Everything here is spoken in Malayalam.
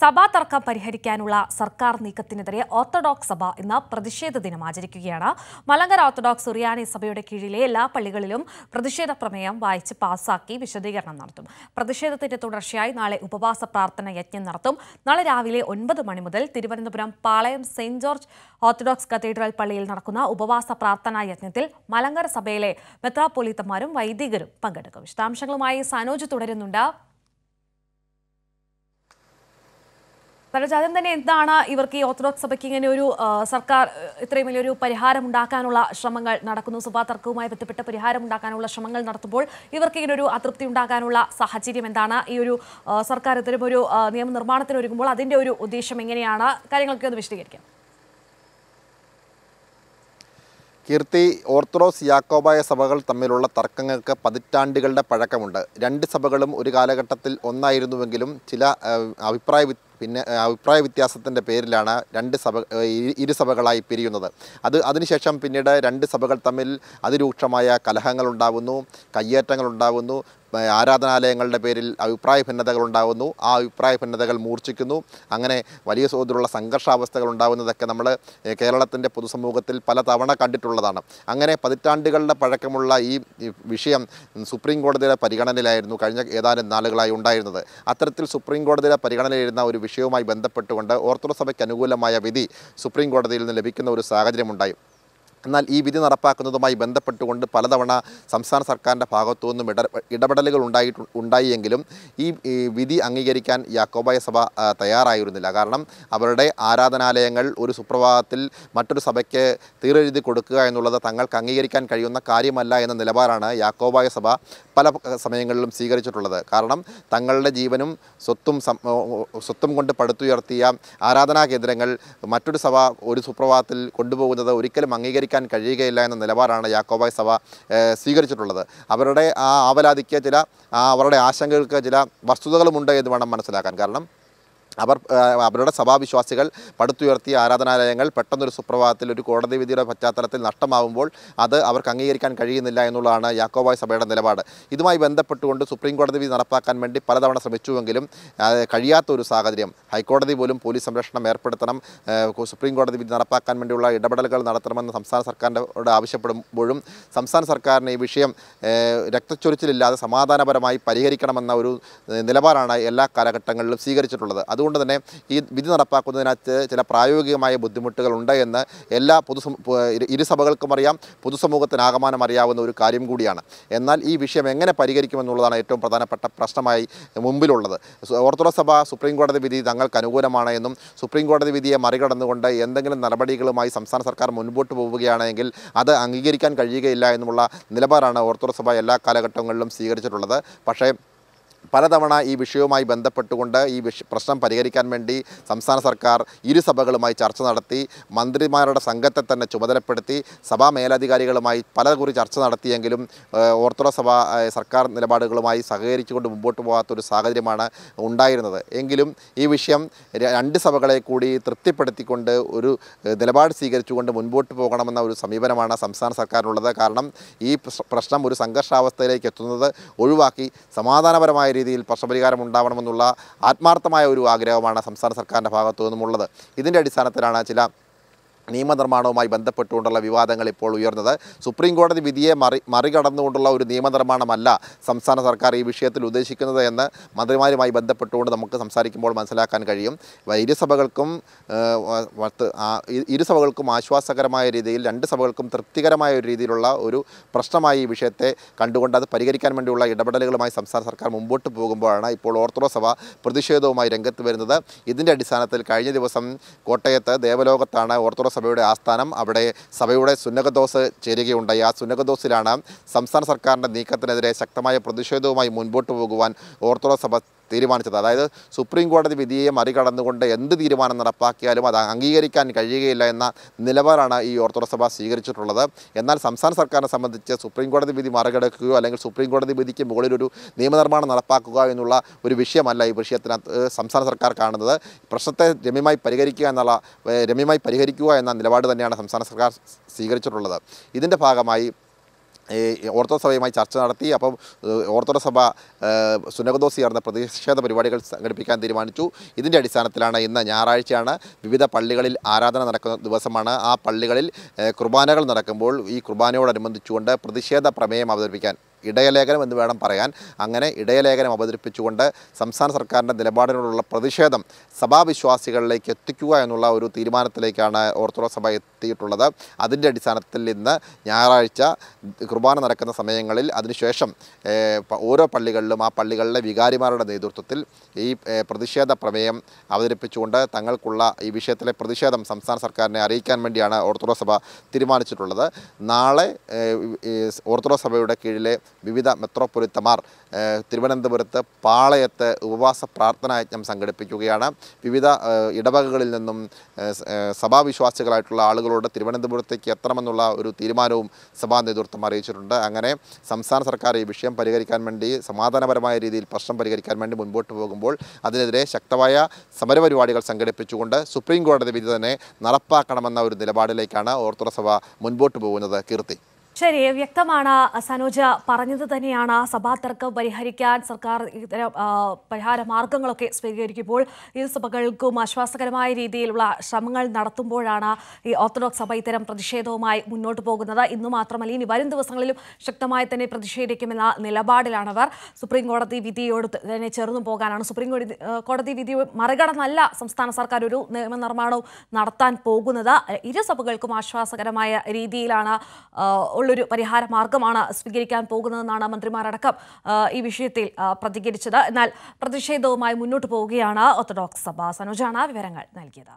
സഭാ തർക്കം പരിഹരിക്കാനുള്ള സർക്കാർ നീക്കത്തിനെതിരെ ഓർത്തഡോക്സ് സഭ ഇന്ന് പ്രതിഷേധ ദിനം ആചരിക്കുകയാണ് മലങ്കര ഓർത്തഡോക്സ് സുറിയാനി സഭയുടെ കീഴിലെ എല്ലാ പള്ളികളിലും പ്രതിഷേധ പ്രമേയം വായിച്ച് പാസാക്കി വിശദീകരണം നടത്തും പ്രതിഷേധത്തിന്റെ തുടർച്ചയായി നാളെ ഉപവാസ പ്രാർത്ഥന യജ്ഞം നടത്തും നാളെ രാവിലെ ഒൻപത് മണി മുതൽ Thiruvananthapuram Palayam Saint George Orthodox Cathedral പള്ളിയിൽ നടക്കുന്ന ഉപവാസ പ്രാർത്ഥനാ യജ്ഞത്തിൽ മലങ്കര സഭയിലെ മെത്രാപ്പൊലീത്തമാരും വൈദികരും പങ്കെടുക്കും വിശദാംശങ്ങളുമായി സനോജ് തുടരുന്നുണ്ട് നടരാജ് തന്നെ എന്താണ് ഇവർക്ക് ഈ ഓർത്തഡോക്സ് സഭയ്ക്ക് ഇങ്ങനെ ഒരു സർക്കാർ ഇത്രയും വലിയൊരു പരിഹാരം ഉണ്ടാക്കാനുള്ള ശ്രമങ്ങൾ നടക്കുന്നു സഭാ തർക്കവുമായി ബന്ധപ്പെട്ട പരിഹാരം ഉണ്ടാക്കാനുള്ള ശ്രമങ്ങൾ നടത്തുമ്പോൾ ഇവർക്ക് ഇങ്ങനെ ഒരു അതൃപ്തി ഉണ്ടാക്കാനുള്ള സാഹചര്യം എന്താണ് ഈ ഒരു സർക്കാർ ഇത്തരം ഒരു നിയമനിർമ്മാണത്തിന് ഒരുങ്ങുമ്പോൾ അതിൻ്റെ ഒരു ഉദ്ദേശം എങ്ങനെയാണ് കാര്യങ്ങളൊക്കെ ഒന്ന് വിശദീകരിക്കാം കീർത്തി ഓർത്തഡോക്സ് യാക്കോബായ സഭകൾ തമ്മിലുള്ള തർക്കങ്ങൾക്ക് പതിറ്റാണ്ടുകളുടെ പഴക്കമുണ്ട് രണ്ട് സഭകളും ഒരു കാലഘട്ടത്തിൽ ഒന്നായിരുന്നുവെങ്കിലും ചില അഭിപ്രായ പിന്നെ അഭിപ്രായ വ്യത്യാസത്തിൻ്റെ പേരിലാണ് രണ്ട് സഭ ഇരു സഭകളായി പിരിയുന്നത് അത് അതിനുശേഷം പിന്നീട് രണ്ട് സഭകൾ തമ്മിൽ അതിരൂക്ഷമായ കലഹങ്ങളുണ്ടാകുന്നു കയ്യേറ്റങ്ങളുണ്ടാകുന്നു ആരാധനാലയങ്ങളുടെ പേരിൽ അഭിപ്രായ ഭിന്നതകൾ ഉണ്ടാകുന്നു ആ അഭിപ്രായ ഭിന്നതകൾ മൂർച്ഛിക്കുന്നു അങ്ങനെ വലിയ തോതിലുള്ള സംഘർഷാവസ്ഥകൾ ഉണ്ടാകുന്നതൊക്കെ നമ്മൾ കേരളത്തിൻ്റെ പൊതുസമൂഹത്തിൽ പല തവണ കണ്ടിട്ടുള്ളതാണ് അങ്ങനെ പതിറ്റാണ്ടുകളുടെ പഴക്കമുള്ള ഈ വിഷയം സുപ്രീം കോടതിയുടെ പരിഗണനയിലായിരുന്നു കഴിഞ്ഞ ഏതാനും നാളുകളായി ഉണ്ടായിരുന്നത് അത്തരത്തിൽ സുപ്രീം കോടതിയുടെ പരിഗണനയിലിരുന്ന ഒരു വിഷയവുമായി ബന്ധപ്പെട്ടുകൊണ്ട് ഓർത്തഡോക്സ് സഭയ്ക്ക് അനുകൂലമായ വിധി സുപ്രീം കോടതിയിൽ നിന്ന് ലഭിക്കുന്ന ഒരു സാഹചര്യമുണ്ടായി എന്നാൽ ഈ വിധി നടപ്പാക്കുന്നതുമായി ബന്ധപ്പെട്ടുകൊണ്ട് പലതവണ സംസ്ഥാന സർക്കാരിൻ്റെ ഭാഗത്തു നിന്നും ഇട ഇടപെടലുകൾ ഉണ്ടായിട്ട് ഉണ്ടായിയെങ്കിലും ഈ വിധി അംഗീകരിക്കാൻ യാക്കോബായ സഭ തയ്യാറായിരുന്നില്ല കാരണം അവരുടെ ആരാധനാലയങ്ങൾ ഒരു സുപ്രഭാതത്തിൽ മറ്റൊരു സഭയ്ക്ക് തീരെഴുതി കൊടുക്കുക എന്നുള്ളത് തങ്ങൾക്ക് അംഗീകരിക്കാൻ കഴിയുന്ന കാര്യമല്ല എന്ന നിലപാടാണ് യാക്കോബായ സഭ പല സമയങ്ങളിലും സ്വീകരിച്ചിട്ടുള്ളത് കാരണം തങ്ങളുടെ ജീവനും സ്വത്തും സ്വത്തും കൊണ്ട് പടുത്തുയർത്തിയ ആരാധനാ കേന്ദ്രങ്ങൾ മറ്റൊരു സഭ ഒരു സുപ്രഭാതത്തിൽ കൊണ്ടുപോകുന്നത് ഒരിക്കലും അംഗീകരിക്കാൻ സഹിക്കാൻ കഴിയുകയില്ല എന്ന നിലപാടാണ് യാക്കോബായ് സഭ സ്വീകരിച്ചിട്ടുള്ളത് അവരുടെ ആ ആവലാതിക്ക് ചില അവരുടെ ആശങ്കകൾക്ക് ചില വസ്തുതകളുമുണ്ട് എന്ന് വേണം മനസ്സിലാക്കാൻ കാരണം അവർ അവരുടെ സഭാവിശ്വാസികൾ പടുത്തുയർത്തിയ ആരാധനാലയങ്ങൾ പെട്ടെന്നൊരു സുപ്രഭാതത്തിൽ ഒരു കോടതി വിധിയുടെ പശ്ചാത്തലത്തിൽ നഷ്ടമാവുമ്പോൾ അത് അവർക്ക് അംഗീകരിക്കാൻ കഴിയുന്നില്ല എന്നുള്ളതാണ് യാക്കോബായ സഭയുടെ നിലപാട് ഇതുമായി ബന്ധപ്പെട്ടുകൊണ്ട് സുപ്രീം കോടതി വിധി നടപ്പാക്കാൻ വേണ്ടി പലതവണ ശ്രമിച്ചുവെങ്കിലും കഴിയാത്ത ഒരു സാഹചര്യം ഹൈക്കോടതി പോലും പോലീസ് സംരക്ഷണം ഏർപ്പെടുത്തണം സുപ്രീം കോടതി വിധി നടപ്പാക്കാൻ വേണ്ടിയുള്ള ഇടപെടലുകൾ നടത്തണമെന്ന് സംസ്ഥാന സർക്കാരിനോട് ആവശ്യപ്പെടുമ്പോഴും സംസ്ഥാന സർക്കാരിന് ഈ വിഷയം രക്തച്ചൊരിച്ചിലില്ലാതെ സമാധാനപരമായി പരിഹരിക്കണമെന്ന ഒരു നിലപാടാണ് എല്ലാ കാലഘട്ടങ്ങളിലും സ്വീകരിച്ചിട്ടുള്ളത് അത് അതുകൊണ്ട് തന്നെ ഈ വിധി നടപ്പാക്കുന്നതിനകത്ത് ചില പ്രായോഗികമായ ബുദ്ധിമുട്ടുകളുണ്ട് എന്ന് എല്ലാ പൊതുസമൂ ഇരുസഭകൾക്കും അറിയാം ആകമാനം അറിയാവുന്ന ഒരു കാര്യം കൂടിയാണ് എന്നാൽ ഈ വിഷയം എങ്ങനെ പരിഹരിക്കുമെന്നുള്ളതാണ് ഏറ്റവും പ്രധാനപ്പെട്ട പ്രശ്നമായി മുമ്പിലുള്ളത് ഓർത്തഡോക്സ് സഭ സുപ്രീം കോടതി വിധി തങ്ങൾക്ക് അനുകൂലമാണ് എന്നും സുപ്രീം കോടതി വിധിയെ മറികടന്നുകൊണ്ട് എന്തെങ്കിലും നടപടികളുമായി സംസ്ഥാന സർക്കാർ മുൻപോട്ട് പോവുകയാണെങ്കിൽ അത് അംഗീകരിക്കാൻ കഴിയുകയില്ല എന്നുമുള്ള നിലപാടാണ് ഓർത്തഡോക്സ് സഭ എല്ലാ കാലഘട്ടങ്ങളിലും സ്വീകരിച്ചിട്ടുള്ളത് പക്ഷേ പലതവണ ഈ വിഷയവുമായി ബന്ധപ്പെട്ടുകൊണ്ട് ഈ പ്രശ്നം പരിഹരിക്കാൻ വേണ്ടി സംസ്ഥാന സർക്കാർ ഇരുസഭകളുമായി ചർച്ച നടത്തി മന്ത്രിമാരുടെ സംഘത്തെ തന്നെ ചുമതലപ്പെടുത്തി സഭാ മേലധികാരികളുമായി പലകുറി ചർച്ച നടത്തിയെങ്കിലും ഓർത്തഡോക്സ് സഭ സർക്കാർ നിലപാടുകളുമായി സഹകരിച്ചുകൊണ്ട് മുമ്പോട്ട് പോകാത്തൊരു സാഹചര്യമാണ് ഉണ്ടായിരുന്നത് എങ്കിലും ഈ വിഷയം രണ്ട് സഭകളെ കൂടി തൃപ്തിപ്പെടുത്തിക്കൊണ്ട് ഒരു നിലപാട് സ്വീകരിച്ചുകൊണ്ട് മുൻപോട്ട് പോകണമെന്ന ഒരു സമീപനമാണ് സംസ്ഥാന സർക്കാരിനുള്ളത് കാരണം ഈ പ്രശ്നം ഒരു സംഘർഷാവസ്ഥയിലേക്ക് എത്തുന്നത് ഒഴിവാക്കി സമാധാനപരമായ രീതിയിൽ പ്രശ്നപരിഹാരം ഉണ്ടാവണമെന്നുള്ള ആത്മാർത്ഥമായ ഒരു ആഗ്രഹമാണ് സംസ്ഥാന സർക്കാരിൻ്റെ ഭാഗത്തു നിന്നുമുള്ളത് ഇതിൻ്റെ അടിസ്ഥാനത്തിലാണ് ചില നിയമനിർമ്മാണവുമായി ബന്ധപ്പെട്ടുകൊണ്ടുള്ള വിവാദങ്ങൾ ഇപ്പോൾ ഉയർന്നത് സുപ്രീം കോടതി വിധിയെ മറി മറികടന്നുകൊണ്ടുള്ള ഒരു നിയമനിർമ്മാണമല്ല സംസ്ഥാന സർക്കാർ ഈ വിഷയത്തിൽ ഉദ്ദേശിക്കുന്നത് എന്ന് മന്ത്രിമാരുമായി ബന്ധപ്പെട്ടുകൊണ്ട് നമുക്ക് സംസാരിക്കുമ്പോൾ മനസ്സിലാക്കാൻ കഴിയും ഇരുസഭകൾക്കും ഇരുസഭകൾക്കും ആശ്വാസകരമായ രീതിയിൽ രണ്ട് സഭകൾക്കും തൃപ്തികരമായ ഒരു രീതിയിലുള്ള ഒരു പ്രശ്നമായി ഈ വിഷയത്തെ കണ്ടുകൊണ്ട് അത് പരിഹരിക്കാൻ വേണ്ടിയുള്ള ഇടപെടലുകളുമായി സംസ്ഥാന സർക്കാർ മുമ്പോട്ട് പോകുമ്പോഴാണ് ഇപ്പോൾ ഓർത്തഡോക്സ് സഭ പ്രതിഷേധവുമായി രംഗത്ത് വരുന്നത് ഇതിൻ്റെ അടിസ്ഥാനത്തിൽ കഴിഞ്ഞ ദിവസം കോട്ടയത്ത് ദേവലോകത്താണ് ഓർത്തഡോക്സ് സഭയുടെ ആസ്ഥാനം അവിടെ സഭയുടെ സുന്നകദോസ് ചേരുകയുണ്ടായി ആ സുന്നകദോസിലാണ് സംസ്ഥാന സർക്കാരിൻ്റെ നീക്കത്തിനെതിരെ ശക്തമായ പ്രതിഷേധവുമായി മുൻപോട്ട് പോകുവാൻ ഓർത്തഡോക്സ് സഭ തീരുമാനിച്ചത് അതായത് സുപ്രീം കോടതി വിധിയെ മറികടന്നുകൊണ്ട് എന്ത് തീരുമാനം നടപ്പാക്കിയാലും അത് അംഗീകരിക്കാൻ കഴിയുകയില്ല എന്ന നിലപാടാണ് ഈ ഓർത്തഡോക്സ് സഭ സ്വീകരിച്ചിട്ടുള്ളത് എന്നാൽ സംസ്ഥാന സർക്കാരിനെ സംബന്ധിച്ച് സുപ്രീം കോടതി വിധി മറികടക്കുകയോ അല്ലെങ്കിൽ സുപ്രീം കോടതി വിധിക്ക് മുകളിലൊരു ഒരു നിയമനിർമ്മാണം നടപ്പാക്കുക എന്നുള്ള ഒരു വിഷയമല്ല ഈ വിഷയത്തിനകത്ത് സംസ്ഥാന സർക്കാർ കാണുന്നത് പ്രശ്നത്തെ രമ്യമായി പരിഹരിക്കുക എന്നുള്ള രമ്യമായി പരിഹരിക്കുക എന്ന നിലപാട് തന്നെയാണ് സംസ്ഥാന സർക്കാർ സ്വീകരിച്ചിട്ടുള്ളത് ഇതിൻ്റെ ഭാഗമായി ഈ ഓർത്തസഭയുമായി ചർച്ച നടത്തി അപ്പം ഓർത്തഡോക്സ് സഭ സുനകദോസ് ചേർന്ന പ്രതിഷേധ പരിപാടികൾ സംഘടിപ്പിക്കാൻ തീരുമാനിച്ചു ഇതിൻ്റെ അടിസ്ഥാനത്തിലാണ് ഇന്ന് ഞായറാഴ്ചയാണ് വിവിധ പള്ളികളിൽ ആരാധന നടക്കുന്ന ദിവസമാണ് ആ പള്ളികളിൽ കുർബാനകൾ നടക്കുമ്പോൾ ഈ കുർബാനയോടനുബന്ധിച്ചുകൊണ്ട് പ്രതിഷേധ പ്രമേയം അവതരിപ്പിക്കാൻ ഇടയലേഖനം എന്ന് വേണം പറയാൻ അങ്ങനെ ഇടയലേഖനം അവതരിപ്പിച്ചുകൊണ്ട് സംസ്ഥാന സർക്കാരിൻ്റെ നിലപാടിനോടുള്ള പ്രതിഷേധം സഭാവിശ്വാസികളിലേക്ക് എത്തിക്കുക എന്നുള്ള ഒരു തീരുമാനത്തിലേക്കാണ് ഓർത്തഡോക്സ് സഭ എത്തിയിട്ടുള്ളത് അതിൻ്റെ അടിസ്ഥാനത്തിൽ ഇന്ന് ഞായറാഴ്ച കുർബാന നടക്കുന്ന സമയങ്ങളിൽ അതിനുശേഷം ഓരോ പള്ളികളിലും ആ പള്ളികളിലെ വികാരിമാരുടെ നേതൃത്വത്തിൽ ഈ പ്രതിഷേധ പ്രമേയം അവതരിപ്പിച്ചുകൊണ്ട് തങ്ങൾക്കുള്ള ഈ വിഷയത്തിലെ പ്രതിഷേധം സംസ്ഥാന സർക്കാരിനെ അറിയിക്കാൻ വേണ്ടിയാണ് ഓർത്തഡോക്സ് സഭ തീരുമാനിച്ചിട്ടുള്ളത് നാളെ ഓർത്തഡോക്സ് സഭയുടെ കീഴിലെ വിവിധ മെത്രോപൊലിത്തമാർ തിരുവനന്തപുരത്ത് പാളയത്ത് ഉപവാസ പ്രാർത്ഥനാ യജ്ഞം സംഘടിപ്പിക്കുകയാണ് വിവിധ ഇടവകകളിൽ നിന്നും സഭാവിശ്വാസികളായിട്ടുള്ള ആളുകളോട് തിരുവനന്തപുരത്തേക്ക് എത്തണമെന്നുള്ള ഒരു തീരുമാനവും സഭാ നേതൃത്വം അറിയിച്ചിട്ടുണ്ട് അങ്ങനെ സംസ്ഥാന സർക്കാർ ഈ വിഷയം പരിഹരിക്കാൻ വേണ്ടി സമാധാനപരമായ രീതിയിൽ പ്രശ്നം പരിഹരിക്കാൻ വേണ്ടി മുൻപോട്ട് പോകുമ്പോൾ അതിനെതിരെ ശക്തമായ സമരപരിപാടികൾ സംഘടിപ്പിച്ചുകൊണ്ട് സുപ്രീം കോടതി വിധി തന്നെ നടപ്പാക്കണമെന്ന ഒരു നിലപാടിലേക്കാണ് ഓർത്തഡോക്സ് സഭ മുൻപോട്ട് പോകുന്നത് കീർത്തി ശരി വ്യക്തമാണ് സനോജ പറഞ്ഞത് തന്നെയാണ് സഭാ തർക്കം പരിഹരിക്കാൻ സർക്കാർ ഇത്തരം പരിഹാര മാർഗങ്ങളൊക്കെ സ്വീകരിക്കുമ്പോൾ ഇരു സഭകൾക്കും ആശ്വാസകരമായ രീതിയിലുള്ള ശ്രമങ്ങൾ നടത്തുമ്പോഴാണ് ഈ ഓർത്തഡോക്സ് സഭ ഇത്തരം പ്രതിഷേധവുമായി മുന്നോട്ട് പോകുന്നത് ഇന്നു മാത്രമല്ല ഇനി വരും ദിവസങ്ങളിലും ശക്തമായി തന്നെ പ്രതിഷേധിക്കുമെന്ന നിലപാടിലാണവർ സുപ്രീം കോടതി വിധിയോട് തന്നെ ചേർന്നു പോകാനാണ് സുപ്രീം കോടതി കോടതി വിധി മറികടന്നല്ല സംസ്ഥാന സർക്കാർ ഒരു നിയമനിർമ്മാണവും നടത്താൻ പോകുന്നത് ഇരു സഭകൾക്കും ആശ്വാസകരമായ രീതിയിലാണ് ഉള്ളൊരു പരിഹാര മാർഗമാണ് സ്വീകരിക്കാൻ പോകുന്നതെന്നാണ് മന്ത്രിമാരടക്കം ഈ വിഷയത്തിൽ പ്രതികരിച്ചത് എന്നാൽ പ്രതിഷേധവുമായി മുന്നോട്ട് പോവുകയാണ് ഓർത്തഡോക്സ് സഭ സനോജാണ് വിവരങ്ങൾ നൽകിയത്